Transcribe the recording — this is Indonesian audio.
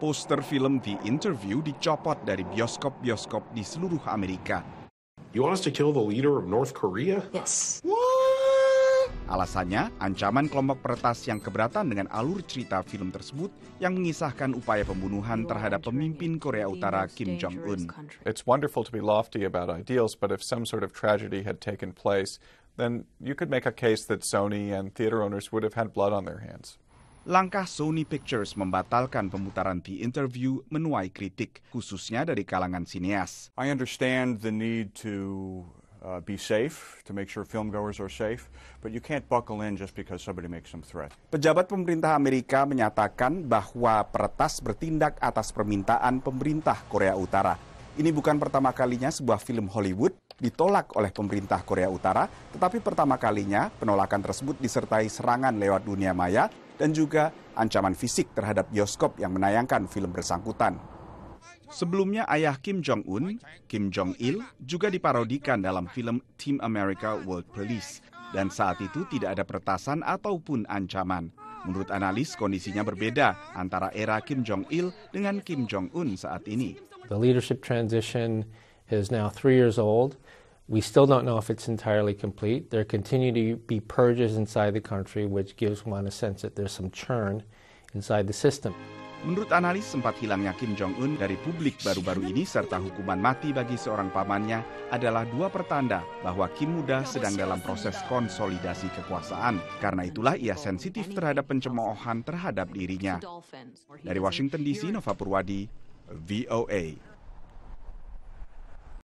poster film The Interview dicopot dari bioskop-bioskop di seluruh Amerika. You want us to kill the leader of North Korea? Yes. What? Alasannya, ancaman kelompok peretas yang keberatan dengan alur cerita film tersebut yang mengisahkan upaya pembunuhan terhadap pemimpin Korea Utara Kim Jong-un. It's wonderful to be lofty about ideals, but if some sort of tragedy had taken place, then you could make a case that Sony and theater owners would have had blood on their hands. Langkah Sony Pictures membatalkan pemutaran The Interview menuai kritik, khususnya dari kalangan sineas. I understand the need to uh, be safe, to make sure filmgoers are safe, but you can't buckle in just because somebody makes some threat. Pejabat pemerintah Amerika menyatakan bahwa peretas bertindak atas permintaan pemerintah Korea Utara. Ini bukan pertama kalinya sebuah film Hollywood ditolak oleh pemerintah Korea Utara, tetapi pertama kalinya penolakan tersebut disertai serangan lewat dunia maya dan juga ancaman fisik terhadap bioskop yang menayangkan film bersangkutan. Sebelumnya ayah Kim Jong-un, Kim Jong-il, juga diparodikan dalam film Team America World Police. Dan saat itu tidak ada peretasan ataupun ancaman. Menurut analis, kondisinya berbeda antara era Kim Jong-il dengan Kim Jong-un saat ini. The leadership transition is now three years old. We still don't know if it's entirely complete. There continue to be purges inside the country, which gives one a sense that there's some churn inside the system. Menurut analis sempat hilangnya Kim Jong-un dari publik baru-baru ini serta hukuman mati bagi seorang pamannya adalah dua pertanda bahwa Kim muda sedang dalam proses konsolidasi kekuasaan. Karena itulah ia sensitif terhadap pencemoohan terhadap dirinya. Dari Washington DC, Nova Purwadi, VOA.